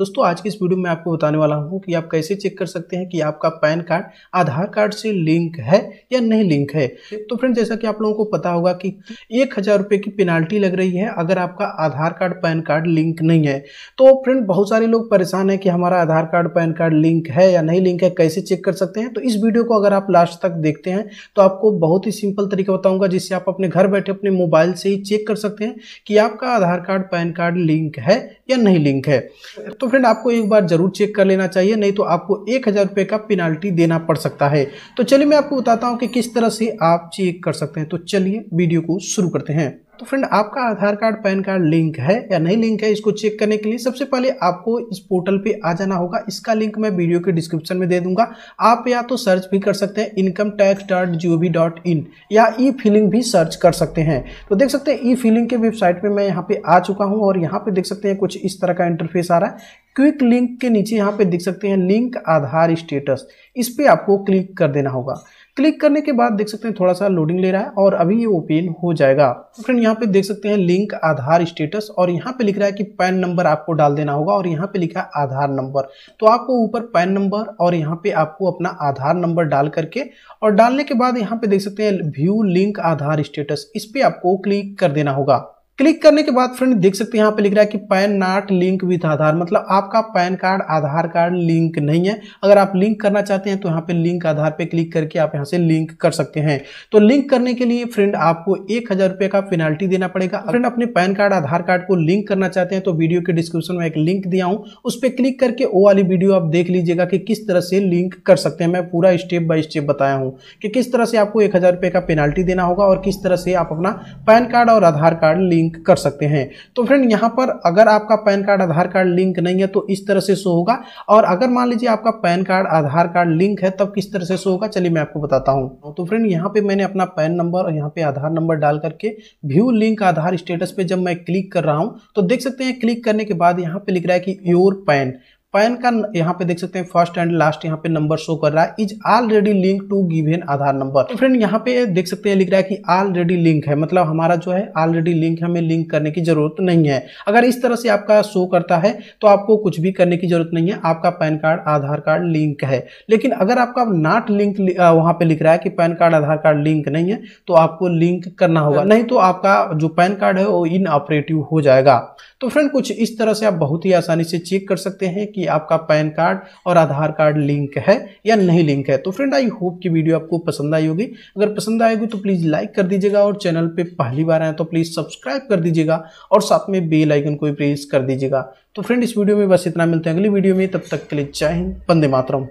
दोस्तों आज की इस वीडियो में आपको बताने वाला हूँ कि आप कैसे चेक कर सकते हैं कि आपका पैन कार्ड आधार कार्ड से लिंक है या नहीं लिंक है तो फ्रेंड जैसा कि आप लोगों को पता होगा कि एक हज़ार रुपये की पेनाल्टी लग रही है अगर आपका Aadhaar card PAN card link नहीं है तो फ्रेंड बहुत सारे लोग परेशान है कि हमारा Aadhaar card PAN card link है या नहीं लिंक है कैसे चेक कर सकते हैं तो इस वीडियो को अगर आप लास्ट तक देखते हैं तो आपको बहुत ही सिंपल तरीका बताऊँगा जिससे आप अपने घर बैठे अपने मोबाइल से ही चेक कर सकते हैं कि आपका Aadhaar card PAN card link है या नहीं लिंक है तो फ्रेंड आपको एक बार जरूर चेक कर लेना चाहिए नहीं तो आपको एक हज़ार रुपये का पेनाल्टी देना पड़ सकता है तो चलिए मैं आपको बताता हूँ कि किस तरह से आप चेक कर सकते हैं तो चलिए वीडियो को शुरू करते हैं तो फ्रेंड आपका Aadhaar card PAN card link है या नहीं लिंक है इसको चेक करने के लिए सबसे पहले आपको इस पोर्टल पे आ जाना होगा इसका लिंक मैं वीडियो के डिस्क्रिप्शन में दे दूंगा आप या तो सर्च भी कर सकते हैं income tax dot G O V dot in या ई फिलिंग भी सर्च कर सकते हैं तो देख सकते हैं ई फिलिंग के वेबसाइट पर मैं यहाँ पर आ चुका हूँ और यहाँ पर देख सकते हैं कुछ इस तरह का इंटरफेस आ रहा है क्विक लिंक के नीचे यहाँ पे देख सकते हैं लिंक आधार स्टेटस इस पर आपको क्लिक कर देना होगा क्लिक करने के बाद देख सकते हैं थोड़ा सा लोडिंग ले रहा है और अभी ये ओपन हो जाएगा तो फ्रेंड यहाँ पे देख सकते हैं लिंक आधार स्टेटस और यहाँ पे लिख रहा है कि पैन नंबर आपको डाल देना होगा और यहाँ पे लिखा है आधार नंबर तो आपको ऊपर पैन नंबर और यहाँ पे आपको अपना आधार नंबर डाल करके और डालने के बाद यहाँ पे देख सकते हैं व्यू लिंक आधार स्टेटस इस पर आपको क्लिक कर देना होगा क्लिक करने के बाद फ्रेंड देख सकते हैं यहाँ पे लिख रहा है कि PAN not link with Aadhaar मतलब आपका PAN card Aadhaar card link नहीं है अगर आप लिंक करना चाहते हैं तो यहाँ पे लिंक आधार पे क्लिक करके आप यहाँ से लिंक कर सकते हैं तो लिंक करने के लिए फ्रेंड आपको एक हजार रुपये का पेनाल्टी देना पड़ेगा फ्रेंड अपने पैन कार्ड आधार कार्ड को लिंक करना चाहते हैं तो वीडियो के डिस्क्रिप्शन में एक लिंक दिया हूँ उस पर क्लिक करके वो वाली वीडियो आप देख लीजिएगा कि किस तरह से लिंक कर सकते हैं मैं पूरा स्टेप बाय स्टेप बताया हूँ कि किस तरह से आपको एक हजार रुपये का पेनाल्टी देना होगा और किस तरह से आप अपना पैन कार्ड और आधार कार्ड लिंक लिंक कर सकते हैं तो फ्रेंड यहाँ पर अगर आपका PAN card Aadhaar card link नहीं है तो इस तरह से शो होगा और अगर मान लीजिए आपका PAN card Aadhaar card link है तब किस तरह से शो होगा चलिए मैं आपको बताता हूँ तो फ्रेंड यहाँ पे मैंने अपना पैन नंबर और यहाँ पे आधार नंबर डाल करके व्यू लिंक आधार स्टेटस पे जब मैं क्लिक कर रहा हूँ तो देख सकते हैं क्लिक करने के बाद यहाँ पे लिख रहा है कि योर पैन पैन का यहाँ पे देख सकते हैं फर्स्ट एंड लास्ट यहाँ पे नंबर शो कर रहा है is already link to given Aadhaar number तो फ्रेंड यहाँ पे देख सकते हैं लिख रहा है कि ऑलरेडी लिंक है मतलब हमारा जो है ऑलरेडी लिंक हमें लिंक करने की जरूरत नहीं है अगर इस तरह से आपका शो करता है तो आपको कुछ भी करने की जरूरत नहीं है आपका PAN card Aadhaar card link है लेकिन अगर आपका नॉट लिंक वहां पर लिख रहा है कि PAN card Aadhaar card link नहीं है तो आपको लिंक करना होगा नहीं तो आपका जो पैन कार्ड है वो इनऑपरेटिव हो जाएगा तो फ्रेंड कुछ इस तरह से आप बहुत ही आसानी से चेक कर सकते हैं कि कि आपका पैन कार्ड और आधार कार्ड लिंक है या नहीं लिंक है तो फ्रेंड आई होप की वीडियो आपको पसंद आई होगी अगर पसंद आएगी तो प्लीज़ लाइक कर दीजिएगा और चैनल पर पहली बार आए तो प्लीज़ सब्सक्राइब कर दीजिएगा और साथ में बेल आइकन को भी प्रेस कर दीजिएगा तो फ्रेंड इस वीडियो में बस इतना मिलते हैं अगली वीडियो में तब तक के लिए जय हिंद बंदे मातरम